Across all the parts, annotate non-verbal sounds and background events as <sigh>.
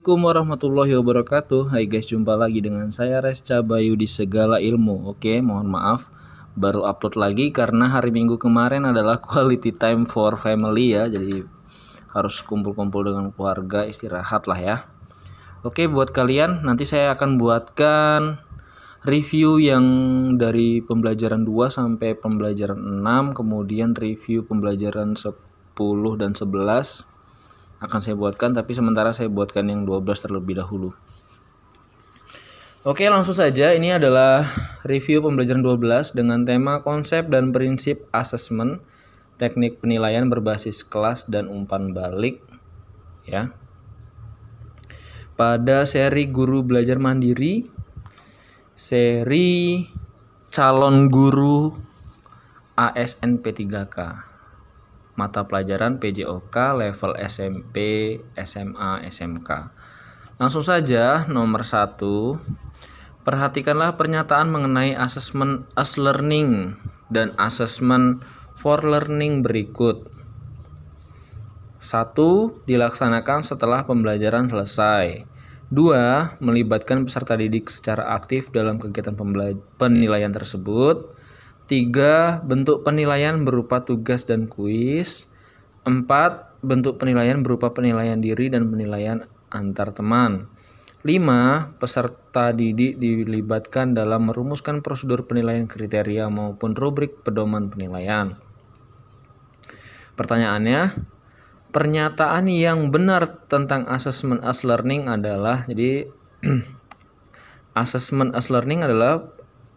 Assalamualaikum warahmatullahi wabarakatuh Hai guys jumpa lagi dengan saya Resca Bayu di segala ilmu Oke mohon maaf baru upload lagi karena hari minggu kemarin adalah <laughs> quality time for family ya Jadi harus kumpul-kumpul dengan keluarga istirahat lah ya Oke buat kalian nanti saya akan buatkan review yang dari pembelajaran 2 sampai pembelajaran 6 Kemudian review pembelajaran 10 dan 11 akan saya buatkan tapi sementara saya buatkan yang 12 terlebih dahulu Oke langsung saja ini adalah review pembelajaran 12 dengan tema konsep dan prinsip assessment teknik penilaian berbasis kelas dan umpan balik ya pada seri guru belajar mandiri seri calon guru ASN P3K mata pelajaran PJOK level SMP, SMA, SMK. Langsung saja nomor satu, perhatikanlah pernyataan mengenai assessment as learning dan assessment for learning berikut. Satu, dilaksanakan setelah pembelajaran selesai. Dua, melibatkan peserta didik secara aktif dalam kegiatan penilaian tersebut. 3. Bentuk penilaian berupa tugas dan kuis. 4. Bentuk penilaian berupa penilaian diri dan penilaian antar teman. 5. Peserta didik dilibatkan dalam merumuskan prosedur penilaian kriteria maupun rubrik pedoman penilaian. Pertanyaannya, pernyataan yang benar tentang assessment as learning adalah jadi <clears throat> assessment as learning adalah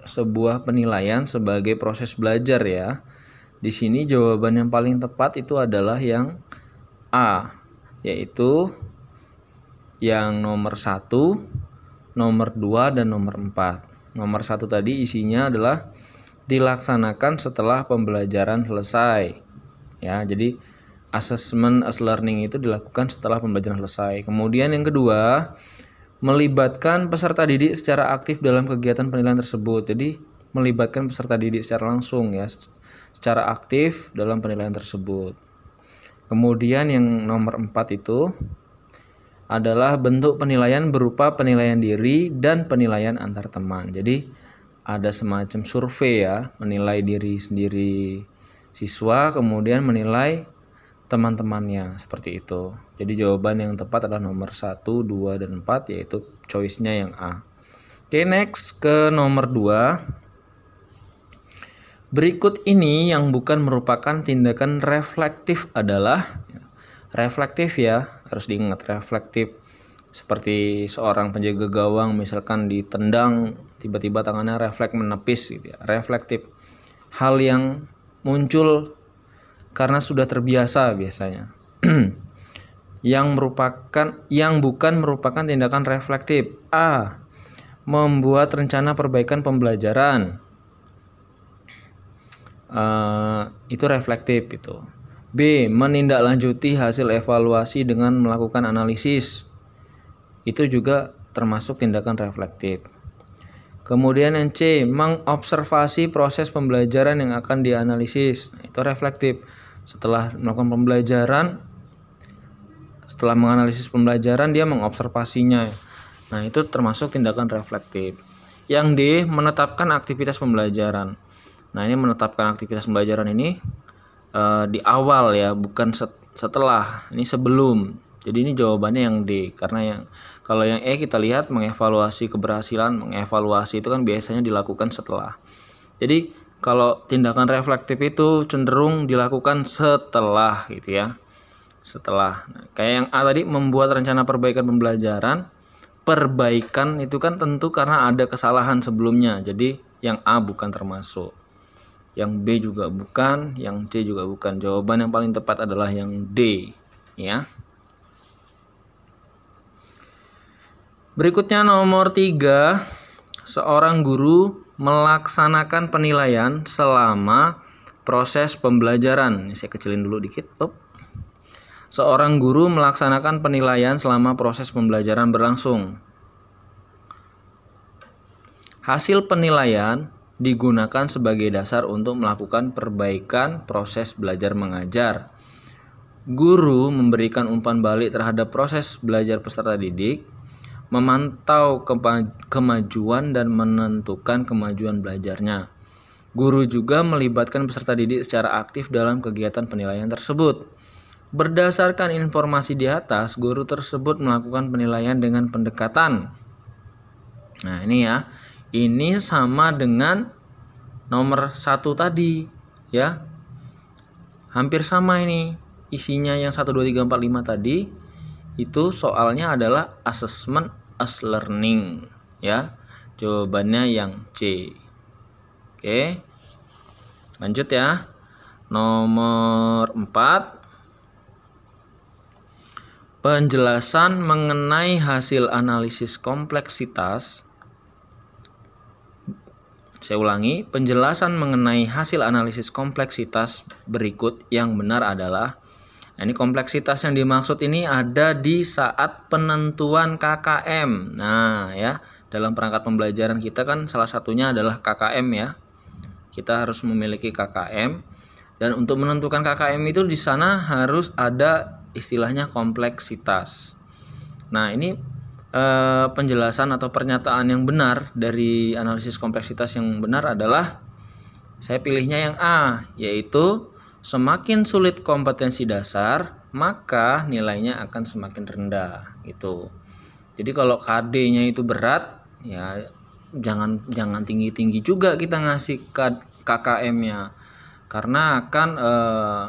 sebuah penilaian sebagai proses belajar ya. Di sini jawaban yang paling tepat itu adalah yang A, yaitu yang nomor 1, nomor 2 dan nomor 4. Nomor 1 tadi isinya adalah dilaksanakan setelah pembelajaran selesai. Ya, jadi assessment as learning itu dilakukan setelah pembelajaran selesai. Kemudian yang kedua, melibatkan peserta didik secara aktif dalam kegiatan penilaian tersebut. Jadi melibatkan peserta didik secara langsung ya, secara aktif dalam penilaian tersebut. Kemudian yang nomor 4 itu adalah bentuk penilaian berupa penilaian diri dan penilaian antar teman. Jadi ada semacam survei ya, menilai diri sendiri siswa kemudian menilai teman-temannya seperti itu. Jadi jawaban yang tepat adalah nomor 1, 2 dan 4 yaitu choice-nya yang A. Oke, next ke nomor 2. Berikut ini yang bukan merupakan tindakan reflektif adalah ya, reflektif ya, harus diingat reflektif seperti seorang penjaga gawang misalkan ditendang tiba-tiba tangannya refleks menepis gitu ya. Reflektif hal yang muncul karena sudah terbiasa biasanya. <clears throat> yang merupakan yang bukan merupakan tindakan reflektif. A. Membuat rencana perbaikan pembelajaran. Uh, itu reflektif itu. B. Menindaklanjuti hasil evaluasi dengan melakukan analisis. Itu juga termasuk tindakan reflektif. Kemudian yang C, mengobservasi proses pembelajaran yang akan dianalisis atau reflektif. Setelah melakukan pembelajaran, setelah menganalisis pembelajaran dia mengobservasinya. Nah, itu termasuk tindakan reflektif. Yang D, menetapkan aktivitas pembelajaran. Nah, ini menetapkan aktivitas pembelajaran ini e, di awal ya, bukan setelah, ini sebelum. Jadi ini jawabannya yang D karena yang kalau yang E kita lihat mengevaluasi keberhasilan, mengevaluasi itu kan biasanya dilakukan setelah. Jadi kalau tindakan reflektif itu cenderung dilakukan setelah gitu ya setelah nah, kayak yang A tadi membuat rencana perbaikan pembelajaran perbaikan itu kan tentu karena ada kesalahan sebelumnya jadi yang A bukan termasuk yang B juga bukan yang C juga bukan jawaban yang paling tepat adalah yang D ya berikutnya nomor tiga, seorang guru melaksanakan penilaian selama proses pembelajaran. Ini saya kecilin dulu dikit. Up. Seorang guru melaksanakan penilaian selama proses pembelajaran berlangsung. Hasil penilaian digunakan sebagai dasar untuk melakukan perbaikan proses belajar mengajar. Guru memberikan umpan balik terhadap proses belajar peserta didik memantau kemajuan dan menentukan kemajuan belajarnya. Guru juga melibatkan peserta didik secara aktif dalam kegiatan penilaian tersebut. Berdasarkan informasi di atas, guru tersebut melakukan penilaian dengan pendekatan. Nah, ini ya. Ini sama dengan nomor satu tadi, ya. Hampir sama ini. Isinya yang 1 2 3 4 5 tadi itu soalnya adalah assessment as learning ya jawabannya yang C oke lanjut ya nomor 4 penjelasan mengenai hasil analisis kompleksitas saya ulangi, penjelasan mengenai hasil analisis kompleksitas berikut yang benar adalah Nah, ini kompleksitas yang dimaksud ini ada di saat penentuan KKM. Nah, ya, dalam perangkat pembelajaran kita kan salah satunya adalah KKM ya. Kita harus memiliki KKM dan untuk menentukan KKM itu di sana harus ada istilahnya kompleksitas. Nah, ini eh, penjelasan atau pernyataan yang benar dari analisis kompleksitas yang benar adalah saya pilihnya yang A, yaitu semakin sulit kompetensi dasar, maka nilainya akan semakin rendah gitu. Jadi kalau KD-nya itu berat, ya jangan jangan tinggi-tinggi juga kita ngasih KKM-nya. Karena akan eh,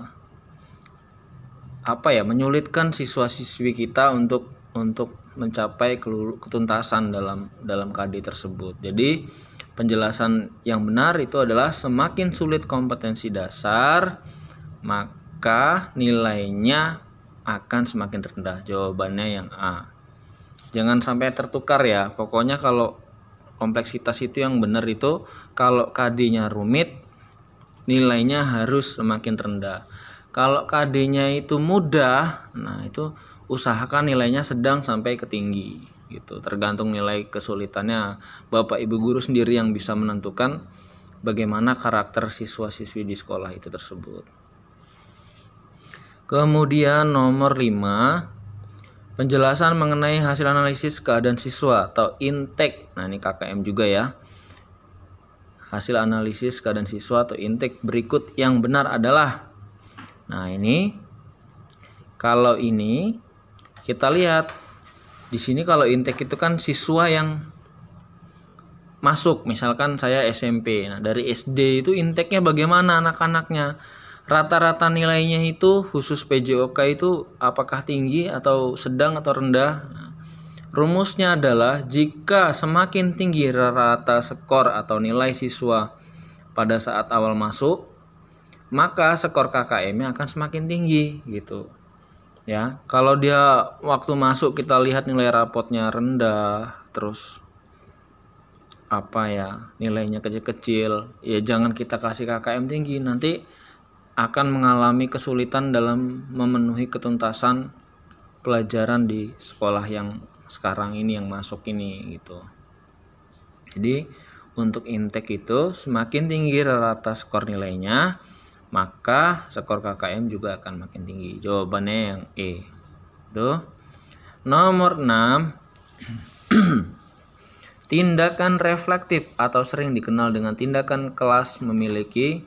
apa ya, menyulitkan siswa-siswi kita untuk untuk mencapai ketuntasan dalam dalam KD tersebut. Jadi penjelasan yang benar itu adalah semakin sulit kompetensi dasar, maka nilainya akan semakin rendah. Jawabannya yang A. Jangan sampai tertukar ya. Pokoknya kalau kompleksitas itu yang benar itu kalau KD-nya rumit nilainya harus semakin rendah. Kalau KD-nya itu mudah, nah itu usahakan nilainya sedang sampai ke tinggi gitu. Tergantung nilai kesulitannya. Bapak Ibu guru sendiri yang bisa menentukan bagaimana karakter siswa-siswi di sekolah itu tersebut. Kemudian nomor 5 penjelasan mengenai hasil analisis keadaan siswa atau intake. Nah, ini KKM juga ya. Hasil analisis keadaan siswa atau intake berikut yang benar adalah Nah, ini kalau ini kita lihat di sini kalau intake itu kan siswa yang masuk misalkan saya SMP nah dari SD itu intake-nya bagaimana anak-anaknya rata-rata nilainya itu khusus PJOK itu apakah tinggi atau sedang atau rendah? Nah, rumusnya adalah jika semakin tinggi rata skor atau nilai siswa pada saat awal masuk, maka skor KKM-nya akan semakin tinggi gitu. Ya, kalau dia waktu masuk kita lihat nilai rapotnya rendah, terus apa ya, nilainya kecil-kecil, ya jangan kita kasih KKM tinggi nanti akan mengalami kesulitan dalam memenuhi ketuntasan pelajaran di sekolah yang sekarang ini yang masuk ini gitu. Jadi untuk intake itu semakin tinggi rata skor nilainya, maka skor KKM juga akan makin tinggi. Jawabannya yang E. Itu. Nomor 6 <clears throat> Tindakan reflektif atau sering dikenal dengan tindakan kelas memiliki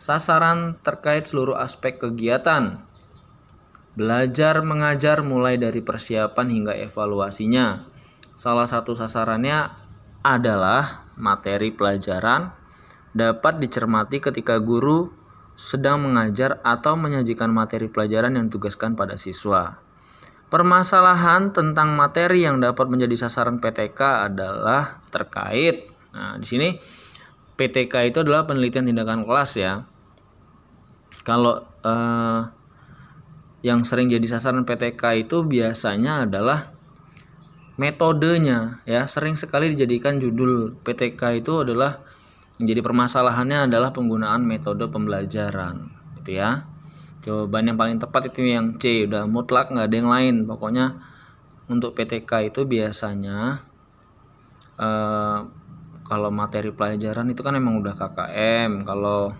sasaran terkait seluruh aspek kegiatan. Belajar mengajar mulai dari persiapan hingga evaluasinya. Salah satu sasarannya adalah materi pelajaran dapat dicermati ketika guru sedang mengajar atau menyajikan materi pelajaran yang ditugaskan pada siswa. Permasalahan tentang materi yang dapat menjadi sasaran PTK adalah terkait. Nah, di sini PTK itu adalah penelitian tindakan kelas ya. Kalau eh, yang sering jadi sasaran PTK itu biasanya adalah metodenya ya sering sekali dijadikan judul PTK itu adalah menjadi permasalahannya adalah penggunaan metode pembelajaran gitu ya jawaban yang paling tepat itu yang C udah mutlak nggak ada yang lain pokoknya untuk PTK itu biasanya eh, kalau materi pelajaran itu kan emang udah KKM kalau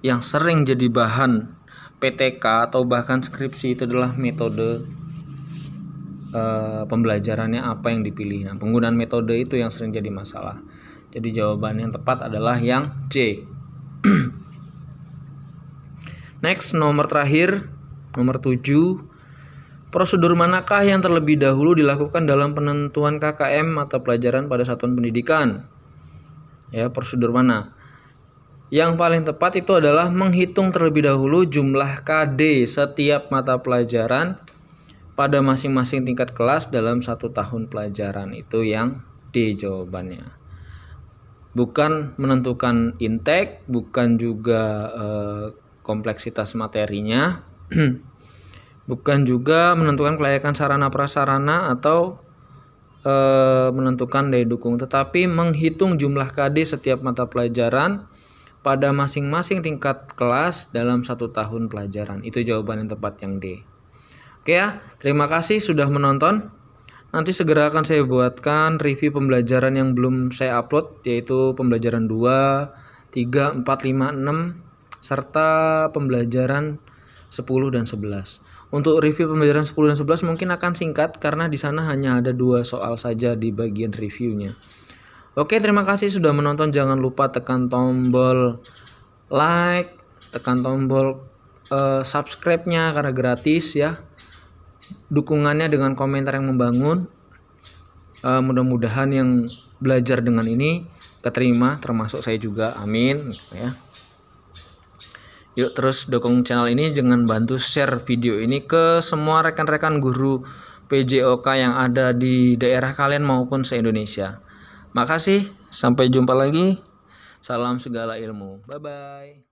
yang sering jadi bahan PTK atau bahkan skripsi itu adalah metode uh, pembelajarannya apa yang dipilih nah penggunaan metode itu yang sering jadi masalah jadi jawaban yang tepat adalah yang C <clears throat> next nomor terakhir nomor 7 Prosedur manakah yang terlebih dahulu dilakukan dalam penentuan KKM mata pelajaran pada satuan pendidikan? Ya, prosedur mana? Yang paling tepat itu adalah menghitung terlebih dahulu jumlah KD setiap mata pelajaran pada masing-masing tingkat kelas dalam satu tahun pelajaran itu yang D jawabannya. Bukan menentukan intake, bukan juga e, kompleksitas materinya, <clears throat> bukan juga menentukan kelayakan sarana prasarana atau e, menentukan daya dukung, tetapi menghitung jumlah KD setiap mata pelajaran pada masing-masing tingkat kelas dalam satu tahun pelajaran. Itu jawaban yang tepat yang D. Oke ya, terima kasih sudah menonton. Nanti segera akan saya buatkan review pembelajaran yang belum saya upload, yaitu pembelajaran 2, 3, 4, 5, 6, serta pembelajaran 10 dan 11. Untuk review pembelajaran 10 dan 11 mungkin akan singkat karena di sana hanya ada dua soal saja di bagian reviewnya. Oke, terima kasih sudah menonton. Jangan lupa tekan tombol like, tekan tombol uh, subscribe-nya karena gratis ya. Dukungannya dengan komentar yang membangun. Uh, mudah-mudahan yang belajar dengan ini keterima termasuk saya juga. Amin gitu ya. Yuk terus dukung channel ini dengan bantu share video ini ke semua rekan-rekan guru PJOK yang ada di daerah kalian maupun se-Indonesia. Makasih, sampai jumpa lagi. Salam segala ilmu. Bye bye.